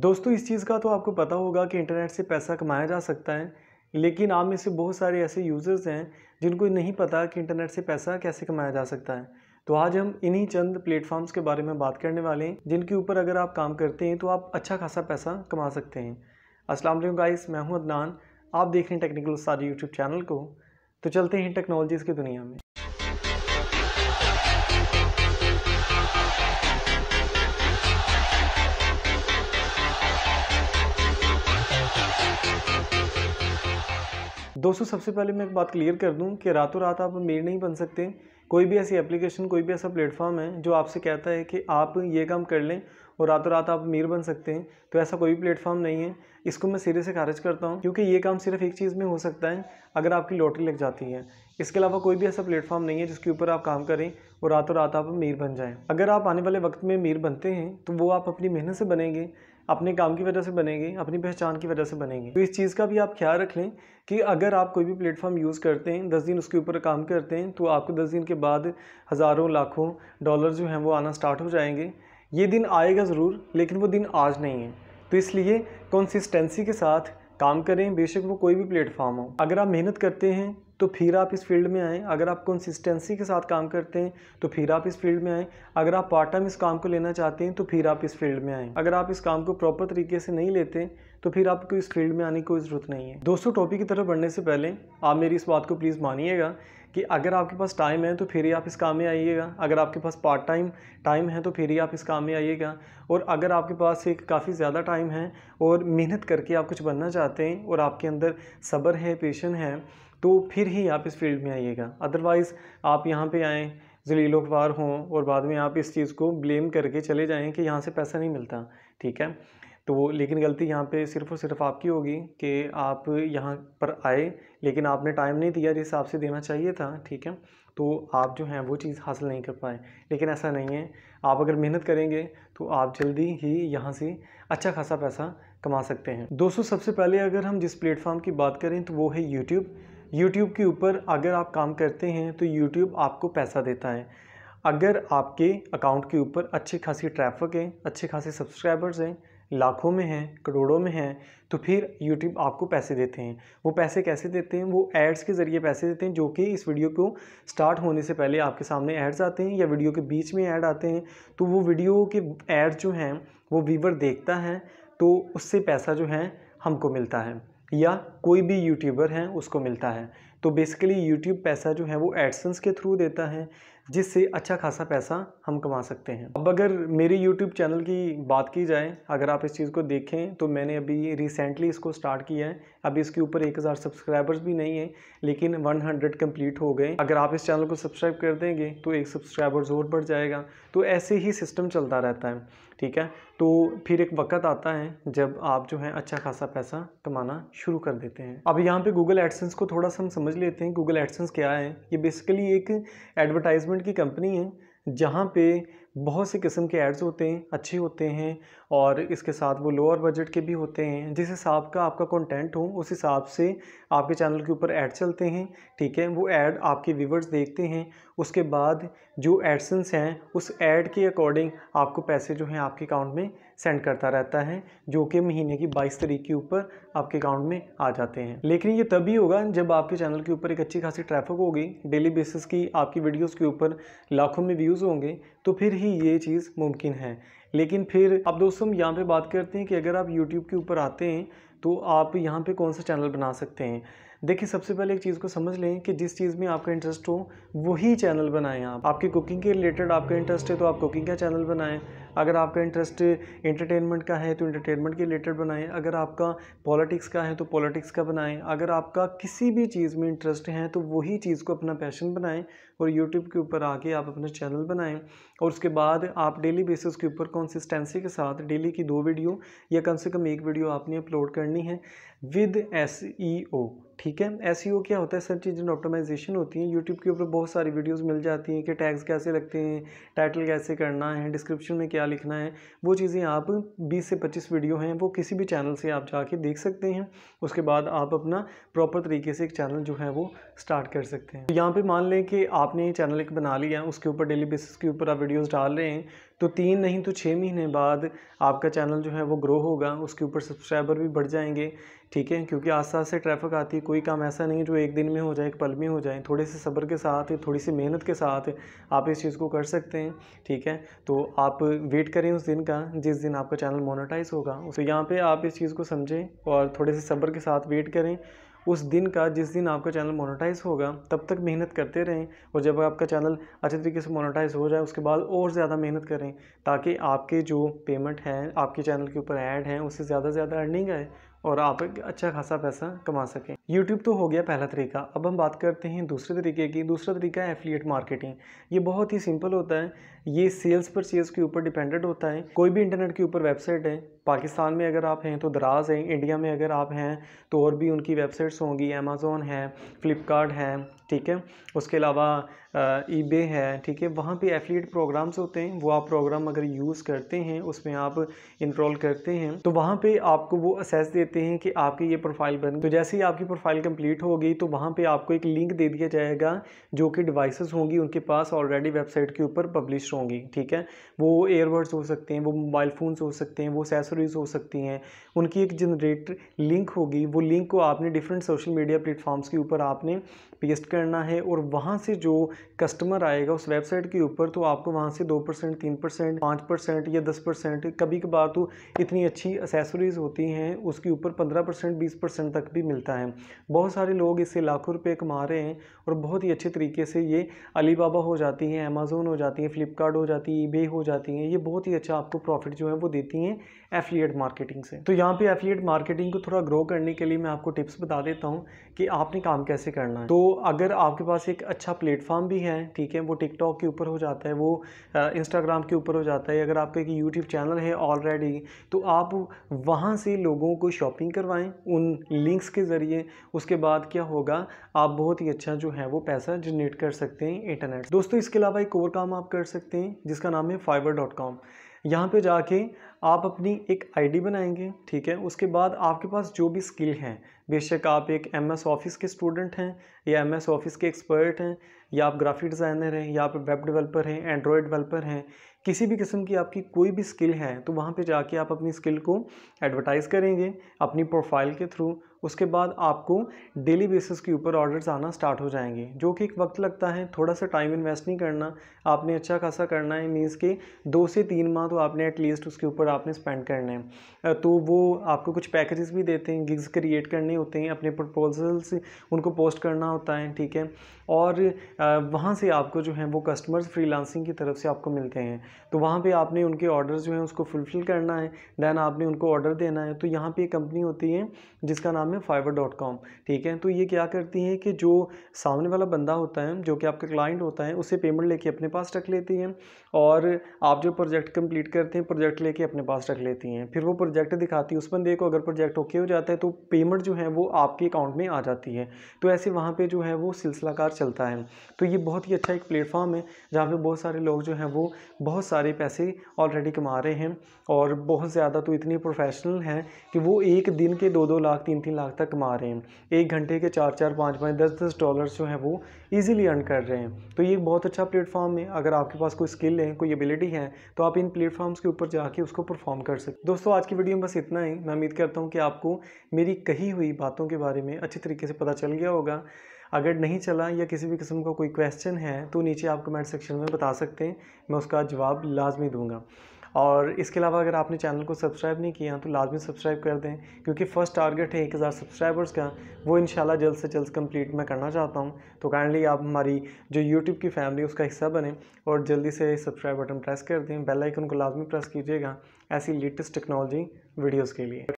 दोस्तों इस चीज़ का तो आपको पता होगा कि इंटरनेट से पैसा कमाया जा सकता है लेकिन आप में से बहुत सारे ऐसे यूज़र्स हैं जिनको नहीं पता कि इंटरनेट से पैसा कैसे कमाया जा सकता है तो आज हम इन्हीं चंद प्लेटफॉर्म्स के बारे में बात करने वाले हैं जिनके ऊपर अगर आप काम करते हैं तो आप अच्छा खासा पैसा कमा सकते हैं अस्सलाम वालेकुम गाइस मैं हूं अदनान आप देख रहे हैं टेक्निकल सारी यूट्यूब चैनल को तो चलते हैं टेक्नोलॉजीज़ की दुनिया में दोस्तों सबसे पहले मैं एक बात क्लियर कर दूं कि रातों रात आप अमीर नहीं बन सकते कोई भी ऐसी एप्लीकेशन कोई भी ऐसा प्लेटफॉर्म है जो आपसे कहता है कि आप ये काम कर लें और रातों रात आप अमीर बन सकते हैं तो ऐसा कोई प्लेटफॉर्म नहीं है इसको मैं सिरे से खारिज करता हूँ क्योंकि ये काम सिर्फ एक चीज़ में हो सकता है अगर आपकी लॉटरी लग जाती है इसके अलावा कोई भी ऐसा प्लेटफॉर्म नहीं है जिसके ऊपर आप काम करें और रातों रात आप अमीर बन जाएं अगर आप आने वाले वक्त में अमीर बनते हैं तो वो आप अपनी मेहनत से बनेंगे अपने काम की वजह से बनेंगे अपनी पहचान की वजह से बनेंगे तो इस चीज़ का भी आप ख्याल रख लें कि अगर आप कोई भी प्लेटफॉर्म यूज़ करते हैं दस दिन उसके ऊपर काम करते हैं तो आपको दस दिन के बाद हज़ारों लाखों डॉलर जो हैं वो आना स्टार्ट हो जाएंगे ये दिन आएगा ज़रूर लेकिन वो दिन आज नहीं है तो इसलिए कंसिस्टेंसी के साथ काम करें बेशक वो कोई भी प्लेटफॉर्म हो अगर आप मेहनत करते हैं तो फिर आप इस फील्ड में आएँ अगर आप कंसिस्टेंसी के साथ काम करते हैं तो फिर आप इस फील्ड में आएँ अगर आप पार्ट टाइम इस काम को लेना चाहते हैं तो फिर आप इस फील्ड में आएँ अगर आप इस काम को प्रॉपर तरीके से नहीं लेते तो फिर आपको इस फील्ड में आने की कोई ज़रूरत नहीं है दोस्तों टॉपिक की तरफ बढ़ने से पहले आप मेरी इस बात को प्लीज़ मानिएगा कि अगर आपके पास टाइम है तो फिर ही आप इस काम में आइएगा अगर आपके पास पार्ट टाइम टाइम है तो फिर ही आप इस काम में आइएगा और अगर आपके पास एक काफ़ी ज़्यादा टाइम है और मेहनत करके आप कुछ बनना चाहते हैं और आपके अंदर सब्र है पेशन है तो फिर ही आप इस फील्ड में आइएगा अदरवाइज़ आप यहाँ पे आएँ जलीलो अखबार हों और बाद में आप इस चीज़ को ब्लेम करके चले जाएँ कि यहाँ से पैसा नहीं मिलता ठीक है तो लेकिन गलती यहाँ पे सिर्फ और सिर्फ आपकी होगी कि आप यहाँ पर आए लेकिन आपने टाइम नहीं दिया जिस हिसाब से देना चाहिए था ठीक है तो आप जो हैं वो चीज़ हासिल नहीं कर पाए लेकिन ऐसा नहीं है आप अगर मेहनत करेंगे तो आप जल्दी ही यहाँ से अच्छा खासा पैसा कमा सकते हैं दोस्तों सबसे पहले अगर हम जिस प्लेटफॉर्म की बात करें तो वो है यूट्यूब यूट्यूब के ऊपर अगर आप काम करते हैं तो यूट्यूब आपको पैसा देता है अगर आपके अकाउंट के ऊपर अच्छी खासी ट्रैफिक है अच्छे खासे सब्सक्राइबर्स हैं लाखों में हैं करोड़ों में हैं तो फिर यूट्यूब आपको पैसे देते हैं वो पैसे कैसे देते हैं वो एड्स के ज़रिए पैसे देते हैं जो कि इस वीडियो को स्टार्ट होने से पहले आपके सामने एड्स आते हैं या वीडियो के बीच में ऐड आते हैं तो वो वीडियो के एड्स जो हैं वो वीवर देखता है तो उससे पैसा जो है हमको मिलता है या कोई भी यूट्यूबर हैं उसको मिलता है तो बेसिकली यूट्यूब पैसा जो है वो एडसन्स के थ्रू देता है जिससे अच्छा खासा पैसा हम कमा सकते हैं अब अगर मेरे यूट्यूब चैनल की बात की जाए अगर आप इस चीज़ को देखें तो मैंने अभी रिसेंटली इसको स्टार्ट किया है अभी इसके ऊपर एक हज़ार सब्सक्राइबर्स भी नहीं है लेकिन वन हंड्रेड कम्प्लीट हो गए अगर आप इस चैनल को सब्सक्राइब कर देंगे तो एक सब्सक्राइबर और बढ़ जाएगा तो ऐसे ही सिस्टम चलता रहता है ठीक है तो फिर एक वक्त आता है जब आप जो है अच्छा खासा पैसा कमाना शुरू कर देते हैं अब यहाँ पे गूगल एडसन्स को थोड़ा सा हम समझ समझ लेते हैं गूगल एडसन्स क्या है ये बेसिकली एक एडवर्टाइजमेंट की कंपनी है जहाँ पे बहुत से किस्म के एड्स होते हैं अच्छे होते हैं और इसके साथ वो लोअर बजट के भी होते हैं जिस हिसाब का आपका कंटेंट हो उस हिसाब से आपके चैनल के ऊपर ऐड चलते हैं ठीक है वो ऐड आपके व्यूवर्स देखते हैं उसके बाद जो एडसन्स हैं उस ऐड के अकॉर्डिंग आपको पैसे जो हैं आपके अकाउंट में सेंड करता रहता है जो कि महीने की बाईस तारीख के ऊपर आपके अकाउंट में आ जाते हैं लेकिन ये तभी होगा जब आपके चैनल के ऊपर एक अच्छी खासी ट्रैफिक होगी डेली बेसिस की आपकी वीडियोज़ के ऊपर लाखों में व्यूज़ होंगे तो फिर ही ये चीज़ मुमकिन है लेकिन फिर अब दोस्तों यहाँ पर बात करते हैं कि अगर आप यूट्यूब के ऊपर आते हैं तो आप यहाँ पर कौन सा चैनल बना सकते हैं देखिए सबसे पहले एक चीज़ को समझ लें कि जिस चीज़ में आपका इंटरेस्ट हो वही चैनल बनाएं आप आपकी कुकिंग के रिलेटेड आपका इंटरेस्ट है तो आप कुकिंग का चैनल बनाएं अगर आपका इंटरेस्ट इंटरटेनमेंट का है तो इंटरटेनमेंट के रिलेटेड बनाएं अगर आपका पॉलिटिक्स का है तो पॉलिटिक्स का बनाएं अगर आपका किसी भी चीज़ में इंटरेस्ट है तो वही चीज़ को अपना पैशन बनाएं और यूट्यूब के ऊपर आके आप अपना चैनल बनाएं और उसके बाद आप डेली बेसिस के ऊपर कंसिस्टेंसी के साथ डेली की दो वीडियो या कम से कम एक वीडियो आपने अपलोड करनी है विद एस e ठीक है एस e क्या होता है सर इंजन ऑप्टोमाइजेशन होती है यूट्यूब के ऊपर बहुत सारी वीडियोस मिल जाती हैं कि टैग्स कैसे लगते हैं टाइटल कैसे करना है डिस्क्रिप्शन में क्या लिखना है वो चीज़ें आप 20 से 25 वीडियो हैं वो किसी भी चैनल से आप जाके देख सकते हैं उसके बाद आप अपना प्रॉपर तरीके से एक चैनल जो है वो स्टार्ट कर सकते हैं तो यहाँ पर मान लें कि आपने चैनल एक बना लिया उसके ऊपर डेली बेसिस के ऊपर आप वीडियोज़ डाल रहे हैं तो तीन नहीं तो छः महीने बाद आपका चैनल जो है वो ग्रो होगा उसके ऊपर सब्सक्राइबर भी बढ़ जाएंगे ठीक है क्योंकि आस्ते आस्ते ट्रैफिक आती है कोई काम ऐसा नहीं है जो एक दिन में हो जाए एक पल में हो जाए थोड़े से सब्र के साथ थोड़ी सी मेहनत के साथ आप इस चीज़ को कर सकते हैं ठीक है तो आप वेट करें उस दिन का जिस दिन आपका चैनल मोनेटाइज होगा तो यहाँ पर आप इस चीज़ को समझें और थोड़े से सब्र के साथ वेट करें उस दिन का जिस दिन आपका चैनल मोनेटाइज होगा तब तक मेहनत करते रहें और जब आपका चैनल अच्छे तरीके से मोनेटाइज हो जाए उसके बाद और ज़्यादा मेहनत करें ताकि आपके जो पेमेंट हैं आपके चैनल के ऊपर ऐड हैं उससे ज़्यादा से ज़्यादा अर्निंग आए और आप अच्छा खासा पैसा कमा सकें यूट्यूब तो हो गया पहला तरीका अब हम बात करते हैं दूसरे तरीके की दूसरा तरीका है एफिलिएट मार्केटिंग ये बहुत ही सिंपल होता है ये सेल्स पर सेल्स के ऊपर डिपेंडेंट होता है कोई भी इंटरनेट के ऊपर वेबसाइट है पाकिस्तान में अगर आप हैं तो दराज हैं इंडिया में अगर आप हैं तो और भी उनकी वेबसाइट्स होंगी अमेज़ोन है फ्लिपकार्ट है ठीक है उसके अलावा ईबे है ठीक है वहाँ पे एफिलिएट प्रोग्राम्स होते हैं वो आप प्रोग्राम अगर यूज़ करते हैं उसमें आप इनरोल करते हैं तो वहाँ पे आपको वो असेस देते हैं कि आपकी ये प्रोफाइल बन तो जैसे ही आपकी प्रोफाइल कंप्लीट होगी तो वहाँ पे आपको एक लिंक दे दिया जाएगा जो कि डिवाइसेस होंगी उनके पास ऑलरेडी वेबसाइट के ऊपर पब्लिश होंगी ठीक है वो एयरबड्स हो सकते हैं वो मोबाइल फ़ोन हो सकते हैं वो असेसरीज हो सकती हैं उनकी एक जनरेट लिंक होगी वो लिंक को आपने डिफरेंट सोशल मीडिया प्लेटफॉर्म्स के ऊपर आपने पेस्ट करना है और वहाँ से जो कस्टमर आएगा उस वेबसाइट के ऊपर तो आपको वहाँ से दो परसेंट तीन परसेंट पाँच परसेंट या दस परसेंट कभी कभार तो इतनी अच्छी असेसरीज होती हैं उसके ऊपर पंद्रह परसेंट बीस परसेंट तक भी मिलता है बहुत सारे लोग इससे लाखों रुपये कमा रहे हैं और बहुत ही अच्छे तरीके से ये अलीबाबा हो जाती हैं अमेज़ोन हो जाती हैं फ्लिपकार्ट हो जाती है ई हो जाती हैं ये बहुत ही अच्छा आपको प्रॉफिट जो है वो देती हैं एफिलियट मार्केटिंग से तो यहाँ पे एफिलियट मार्केटिंग को थोड़ा ग्रो करने के लिए मैं आपको टिप्स बता देता हूँ कि आपने काम कैसे करना है तो अगर अगर आपके पास एक अच्छा प्लेटफॉर्म भी है ठीक है वो टिकटॉक के ऊपर हो जाता है वो इंस्टाग्राम के ऊपर हो जाता है अगर आपका एक यूट्यूब चैनल है ऑलरेडी तो आप वहाँ से लोगों को शॉपिंग करवाएं उन लिंक्स के ज़रिए उसके बाद क्या होगा आप बहुत ही अच्छा जो है वो पैसा जनरेट कर सकते हैं इंटरनेट दोस्तों इसके अलावा एक और काम आप कर सकते हैं जिसका नाम है फाइवर डॉट कॉम यहाँ पर जाके आप अपनी एक आईडी बनाएंगे ठीक है उसके बाद आपके पास जो भी स्किल हैं बेशक आप एक एमएस ऑफिस के स्टूडेंट हैं या एमएस ऑफिस के एक्सपर्ट हैं या आप ग्राफिक डिज़ाइनर हैं या आप वेब डेवलपर हैं एंड्रॉयड डेवलपर हैं किसी भी किस्म की आपकी कोई भी स्किल है तो वहाँ पे जाके आप अपनी स्किल को एडवर्टाइज़ करेंगे अपनी प्रोफाइल के थ्रू उसके बाद आपको डेली बेसिस के ऊपर ऑर्डर्स आना स्टार्ट हो जाएंगे जो कि एक वक्त लगता है थोड़ा सा टाइम इन्वेस्ट नहीं करना आपने अच्छा खासा करना है मीन्स के दो से तीन माह तो आपने एटलीस्ट उसके ऊपर आपने स्पेंड करना है तो वो आपको कुछ पैकेजेस भी देते हैं गिग्स क्रिएट करने होते हैं अपने प्रपोजल्स उनको पोस्ट करना होता है ठीक है और वहाँ से आपको जो है वो कस्टमर्स फ्री की तरफ से आपको मिलते हैं तो वहाँ पर आपने उनके ऑर्डर जो हैं उसको फुलफ़िल करना है दैन आपने उनको ऑर्डर देना है तो यहाँ पर एक कंपनी होती है जिसका नाम नाम है फाइवर डॉट कॉम ठीक है तो ये क्या करती है कि जो सामने वाला बंदा होता है जो कि आपका क्लाइंट होता है उसे पेमेंट लेके अपने पास रख लेती हैं और आप जो प्रोजेक्ट कंप्लीट करते हैं प्रोजेक्ट लेके अपने पास रख लेती हैं फिर वो प्रोजेक्ट दिखाती है उस बंदे को अगर प्रोजेक्ट ओके हो जाता है तो पेमेंट जो है वो आपके अकाउंट में आ जाती है तो ऐसे वहाँ पर जो है वो सिलसिलाकार चलता है तो ये बहुत ही अच्छा एक प्लेटफॉर्म है जहाँ पर बहुत सारे लोग जो हैं वो बहुत सारे पैसे ऑलरेडी कमा रहे हैं और बहुत ज़्यादा तो इतनी प्रोफेशनल हैं कि वो एक दिन के दो दो लाख तीन तीन लाख तक कमा रहे हैं एक घंटे के चार चार पाँच पाँच दस दस डॉलर जो हैं वो ईजिली अर्न कर रहे हैं तो ये बहुत अच्छा प्लेटफॉर्म है अगर आपके पास कोई स्किल है कोई एबिलिटी है तो आप इन प्लेटफॉर्म्स के ऊपर जाके उसको परफॉर्म कर सकते दोस्तों आज की वीडियो में बस इतना ही मैं उम्मीद करता हूँ कि आपको मेरी कही हुई बातों के बारे में अच्छे तरीके से पता चल गया होगा अगर नहीं चला या किसी भी किस्म का कोई क्वेश्चन है तो नीचे आप कमेंट सेक्शन में बता सकते हैं मैं उसका जवाब लाजमी दूंगा और इसके अलावा अगर आपने चैनल को सब्सक्राइब नहीं किया तो लाजमी सब्सक्राइब कर दें क्योंकि फ़र्स्ट टारगेट है एक हज़ार सब्सक्राइबर्स का वो इन जल्द से जल्द कंप्लीट मैं करना चाहता हूँ तो काइंडली आप हमारी जो यूट्यूब की फैमिली उसका हिस्सा बने और जल्दी से सब्सक्राइब बटन प्रेस कर दें बेल आइकन को लाजमी प्रेस कीजिएगा ऐसी लेटेस्ट टेक्नोलॉजी वीडियोज़ के लिए